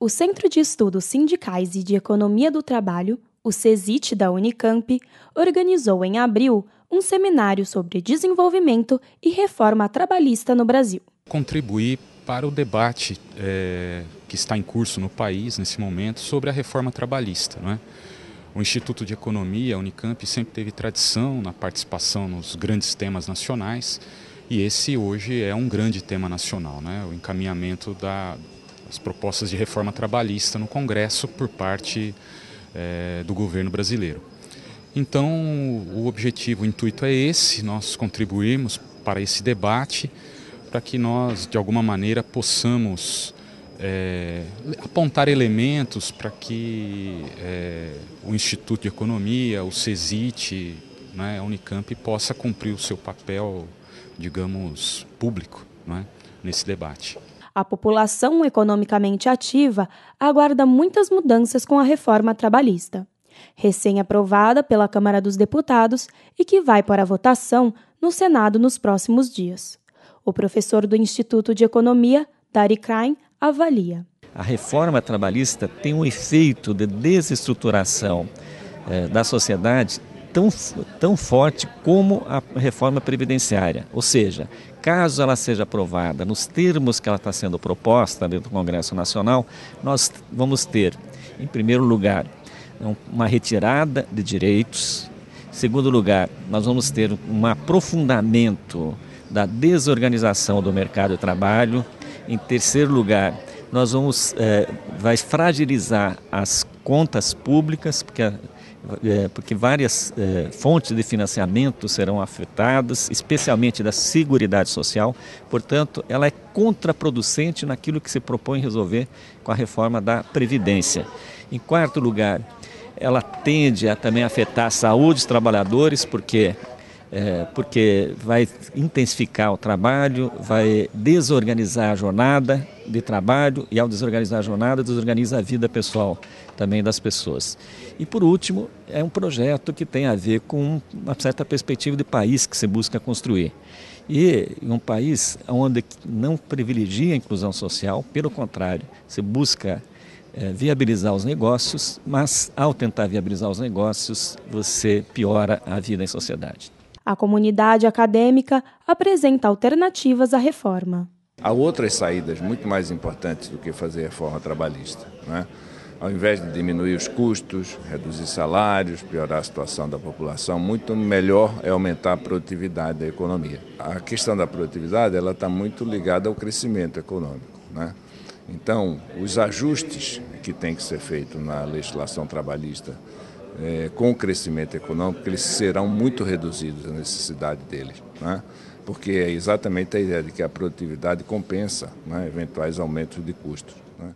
o Centro de Estudos Sindicais e de Economia do Trabalho, o CESIT da Unicamp, organizou em abril um seminário sobre desenvolvimento e reforma trabalhista no Brasil. Contribuir para o debate é, que está em curso no país nesse momento sobre a reforma trabalhista. Não é? O Instituto de Economia, a Unicamp, sempre teve tradição na participação nos grandes temas nacionais e esse hoje é um grande tema nacional, né? o encaminhamento da, as propostas de reforma trabalhista no Congresso por parte é, do governo brasileiro. Então, o objetivo, o intuito é esse: nós contribuirmos para esse debate, para que nós, de alguma maneira, possamos é, apontar elementos para que é, o Instituto de Economia, o CESIT, né, a Unicamp possa cumprir o seu papel, digamos, público né, nesse debate. A população economicamente ativa aguarda muitas mudanças com a reforma trabalhista, recém-aprovada pela Câmara dos Deputados e que vai para votação no Senado nos próximos dias. O professor do Instituto de Economia, Dari Klein, avalia. A reforma trabalhista tem um efeito de desestruturação eh, da sociedade tão, tão forte como a reforma previdenciária. Ou seja, caso ela seja aprovada nos termos que ela está sendo proposta dentro do Congresso Nacional, nós vamos ter, em primeiro lugar, uma retirada de direitos. Em segundo lugar, nós vamos ter um aprofundamento da desorganização do mercado de trabalho. Em terceiro lugar, nós vamos é, vai fragilizar as contas públicas, porque é, porque várias é, fontes de financiamento serão afetadas, especialmente da Seguridade Social. Portanto, ela é contraproducente naquilo que se propõe resolver com a reforma da Previdência. Em quarto lugar, ela tende a também afetar a saúde dos trabalhadores, porque é, porque vai intensificar o trabalho, vai desorganizar a jornada de trabalho e, ao desorganizar a jornada, desorganiza a vida pessoal também das pessoas. E, por último, é um projeto que tem a ver com uma certa perspectiva de país que se busca construir. E um país onde não privilegia a inclusão social, pelo contrário, se busca é, viabilizar os negócios, mas ao tentar viabilizar os negócios, você piora a vida em sociedade. A comunidade acadêmica apresenta alternativas à reforma. Há outras saídas muito mais importantes do que fazer reforma trabalhista. Né? Ao invés de diminuir os custos, reduzir salários, piorar a situação da população, muito melhor é aumentar a produtividade da economia. A questão da produtividade ela está muito ligada ao crescimento econômico. Né? Então, os ajustes que têm que ser feitos na legislação trabalhista é, com o crescimento econômico, eles serão muito reduzidos a necessidade deles, né? porque é exatamente a ideia de que a produtividade compensa né? eventuais aumentos de custos. Né?